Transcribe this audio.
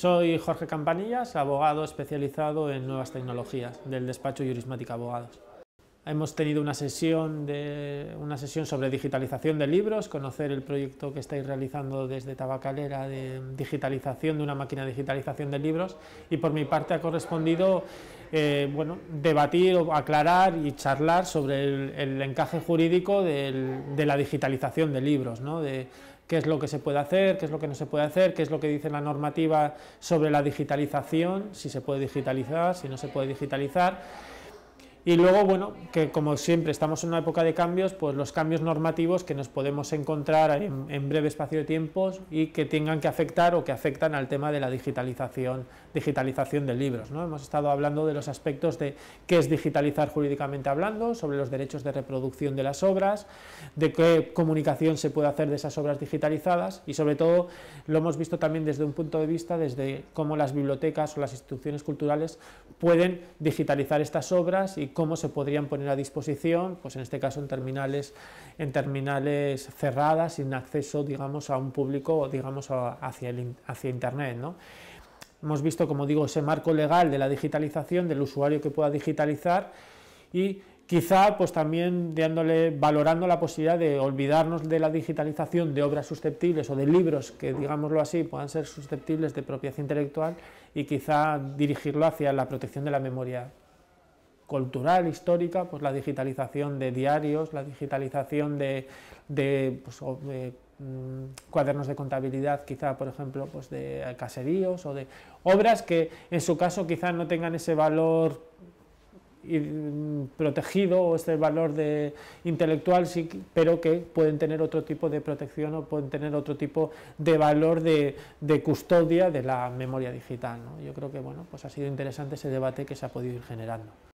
Soy Jorge Campanillas, abogado especializado en nuevas tecnologías del despacho Jurismática Abogados. Hemos tenido una sesión, de, una sesión sobre digitalización de libros, conocer el proyecto que estáis realizando desde Tabacalera de digitalización de una máquina de digitalización de libros y por mi parte ha correspondido eh, bueno, debatir o aclarar y charlar sobre el, encaje jurídico de la digitalización de libros, ¿no? de qué es lo que se puede hacer, qué es lo que no se puede hacer, qué es lo que dice la normativa sobre la digitalización, si se puede digitalizar, si no se puede digitalizar y luego, bueno, que como siempre estamos en una época de cambios, pues los cambios normativos que nos podemos encontrar en, breve espacio de tiempo y que tengan que afectar o que afectan al tema de la digitalización, digitalización de libros. ¿no? Hemos estado hablando de los aspectos de qué es digitalizar jurídicamente hablando, sobre los derechos de reproducción de las obras, de qué comunicación se puede hacer de esas obras digitalizadas y sobre todo lo hemos visto también desde un punto de vista desde cómo las bibliotecas o las instituciones culturales pueden digitalizar estas obras y cómo se podrían poner a disposición, pues en este caso en terminales, en terminales cerradas, sin acceso, digamos, a un público, digamos, hacia, el, hacia Internet, ¿no? Hemos visto, como digo, ese marco legal de la digitalización, del usuario que pueda digitalizar y quizá pues también dándole, valorando la posibilidad de olvidarnos de la digitalización de obras susceptibles o de libros que, digámoslo así, puedan ser susceptibles de propiedad intelectual y quizá dirigirlo hacia la protección de la memoria cultural, histórica, pues la digitalización de diarios, la digitalización de, pues, mm, cuadernos de contabilidad, quizá, por ejemplo, pues de caseríos o de obras que en su caso quizá no tengan ese valor mm, protegido o ese valor de intelectual, sí, pero que pueden tener otro tipo de protección o pueden tener otro tipo de valor de, custodia de la memoria digital. Yo creo que bueno, pues ha sido interesante ese debate que se ha podido ir generando.